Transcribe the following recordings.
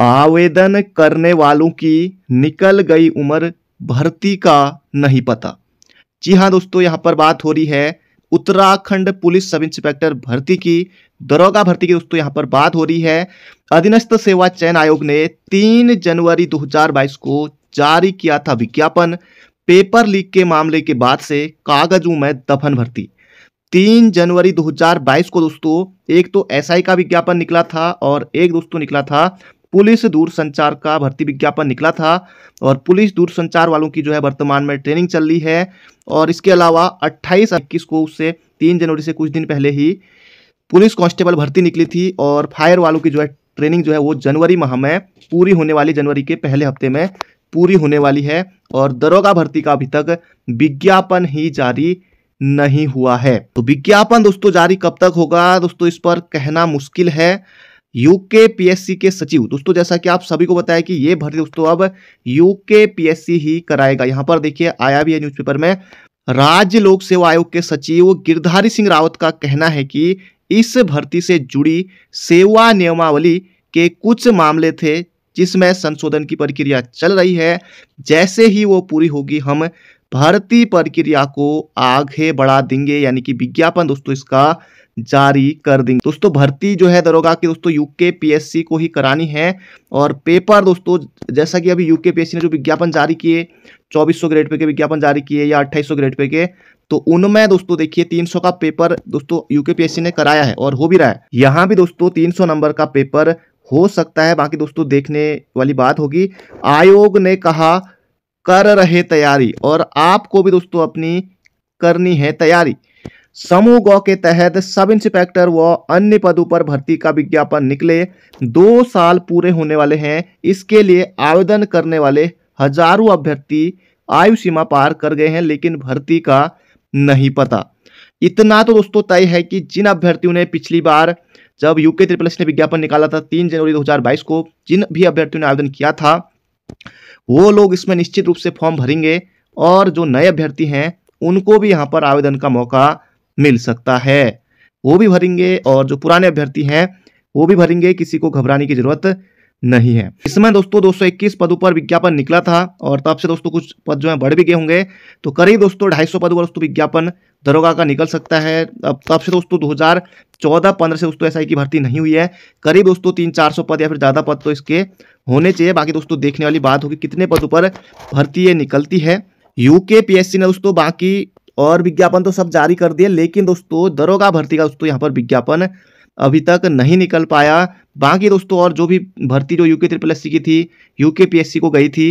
आवेदन करने वालों की निकल गई उम्र भर्ती का नहीं पता जी हाँ दोस्तों यहाँ पर बात हो रही है उत्तराखंड पुलिस सब इंस्पेक्टर भर्ती की दरोगा भर्ती की दोस्तों यहाँ पर बात हो रही है अधीनस्थ सेवा चयन आयोग ने 3 जनवरी 2022 को जारी किया था विज्ञापन पेपर लीक के मामले के बाद से कागजों में दफन भर्ती तीन जनवरी 2022 को दोस्तों एक तो एसआई का विज्ञापन निकला था और एक दोस्तों निकला था पुलिस दूरसंचार का भर्ती विज्ञापन निकला था और पुलिस दूरसंचार वालों की जो है वर्तमान में ट्रेनिंग चल रही है और इसके अलावा अट्ठाईस इक्कीस को उससे तीन जनवरी से कुछ दिन पहले ही पुलिस कांस्टेबल भर्ती निकली थी और फायर वालों की जो है ट्रेनिंग जो है वो जनवरी माह में पूरी होने वाली जनवरी के पहले हफ्ते में पूरी होने वाली है और दरोगा भर्ती का अभी तक विज्ञापन ही जारी नहीं हुआ है तो विज्ञापन दोस्तों जारी कब तक होगा दोस्तों इस पर कहना मुश्किल है यूके पीएससी के सचिव दोस्तों जैसा कि आप सभी को बताया कि ये भर्ती दोस्तों अब यूके पीएससी ही कराएगा यहां पर देखिए आया भी है न्यूज़पेपर में राज्य लोक सेवा आयोग के सचिव गिरधारी सिंह रावत का कहना है कि इस भर्ती से जुड़ी सेवा नियमावली के कुछ मामले थे जिसमें संशोधन की प्रक्रिया चल रही है जैसे ही वो पूरी होगी हम भर्ती प्रक्रिया को आगे बढ़ा देंगे यानी कि विज्ञापन दोस्तों इसका जारी कर देंगे दोस्तों भर्ती जो है दरोगा की दोस्तों यूके पीएससी को ही करानी है और पेपर दोस्तों जैसा कि अभी यूके पीएससी ने जो विज्ञापन जारी किए 2400 ग्रेड पे के विज्ञापन जारी किए या 2800 ग्रेड पे के तो उनमें दोस्तों देखिए 300 का पेपर दोस्तों यूके पीएससी ने कराया है और हो भी रहा है यहाँ भी दोस्तों तीन नंबर का पेपर हो सकता है बाकी दोस्तों देखने वाली बात होगी आयोग ने कहा कर रहे तैयारी और आपको भी दोस्तों अपनी करनी है तैयारी समूह ग के तहत सब इंस्पेक्टर व अन्य पदों पर भर्ती का विज्ञापन निकले दो साल पूरे होने वाले हैं इसके लिए आवेदन करने वाले हजारों अभ्यर्थी आयु सीमा पार कर गए हैं लेकिन भर्ती का नहीं पता इतना तो दोस्तों तय है कि जिन अभ्यर्थियों ने पिछली बार जब यूके त्रिपल ने विज्ञापन निकाला था तीन जनवरी 2022 को जिन भी अभ्यर्थियों ने आवेदन किया था वो लोग इसमें निश्चित रूप से फॉर्म भरेंगे और जो नए अभ्यर्थी हैं उनको भी यहाँ पर आवेदन का मौका मिल सकता है वो भी भरेंगे और जो पुराने अभ्यर्थी हैं वो भी भरेंगे किसी को घबराने की जरूरत नहीं है इसमें दोस्तों 221 पदों पर विज्ञापन निकला था और तब से दोस्तों कुछ पद जो है बढ़ भी गए होंगे तो करीब दोस्तों ढाई सौ पदों पर दोस्तों विज्ञापन दरोगा का निकल सकता है अब तब से दोस्तों 2014 पंद्रह से दोस्तों एसआई की भर्ती नहीं हुई है करीब दोस्तों तीन चार सौ पद या फिर ज़्यादा पद तो इसके होने चाहिए बाकी दोस्तों देखने वाली बात होगी कितने पदों पर भर्ती ये निकलती है यूके पीएससी ने दोस्तों बाकी और विज्ञापन तो सब जारी कर दिए लेकिन दोस्तों दरोगा भर्ती का दोस्तों यहाँ पर विज्ञापन अभी तक नहीं निकल पाया बाकी दोस्तों और जो भी भर्ती जो यूके ट्रिपल एस की थी यूके पीएससी को गई थी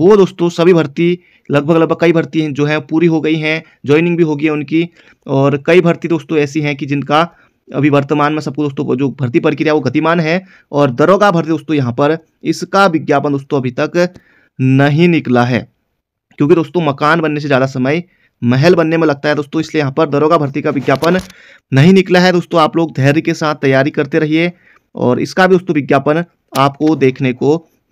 वो दोस्तों सभी भर्ती लगभग लगभग कई भर्ती जो हैं पूरी हो गई हैं ज्वाइनिंग भी होगी उनकी और कई भर्ती दोस्तों ऐसी हैं कि जिनका अभी वर्तमान में सबको दोस्तों जो भर्ती प्रक्रिया वो गतिमान है और दरोगा भर्ती दोस्तों यहाँ पर इसका विज्ञापन दोस्तों अभी तक नहीं निकला है क्योंकि दोस्तों मकान बनने से ज़्यादा समय महल बनने में लगता है दोस्तों इसलिए यहाँ पर दरोगा भर्ती का विज्ञापन नहीं निकला है दोस्तों आप लोग धैर्य के साथ तैयारी करते रहिए और इसका भी दोस्तों विज्ञापन आपको देखने को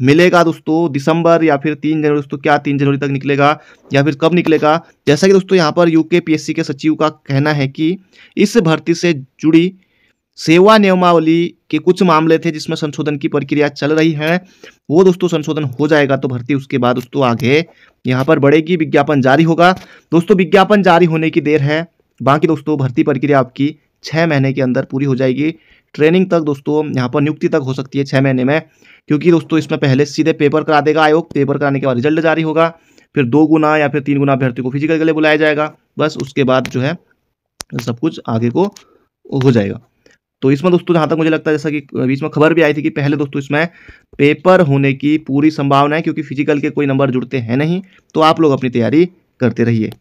मिलेगा दोस्तों दिसंबर या फिर तीन जनवरी दोस्तों क्या तीन जनवरी तक निकलेगा या फिर कब निकलेगा जैसा कि दोस्तों यहाँ पर यूके पीएससी के सचिव का कहना है कि इस भर्ती से जुड़ी सेवा नियमावली के कुछ मामले थे जिसमें संशोधन की प्रक्रिया चल रही है वो दोस्तों संशोधन हो जाएगा तो भर्ती उसके बाद दोस्तों आगे यहाँ पर बढ़ेगी विज्ञापन जारी होगा दोस्तों विज्ञापन जारी होने की देर है बाकी दोस्तों भर्ती प्रक्रिया आपकी छः महीने के अंदर पूरी हो जाएगी ट्रेनिंग तक दोस्तों यहाँ पर नियुक्ति तक हो सकती है छः महीने में क्योंकि दोस्तों इसमें पहले सीधे पेपर करा देगा आयोग पेपर कराने के बाद रिजल्ट जारी होगा फिर दो गुना या फिर तीन गुना अभ्यर्थी को फिजिकल के लिए बुलाया जाएगा बस उसके बाद जो है सब कुछ आगे को हो जाएगा तो इसमें दोस्तों जहां तक मुझे लगता है जैसा कि बीच में खबर भी आई थी कि पहले दोस्तों इसमें पेपर होने की पूरी संभावना है क्योंकि फिजिकल के कोई नंबर जुड़ते हैं नहीं तो आप लोग अपनी तैयारी करते रहिए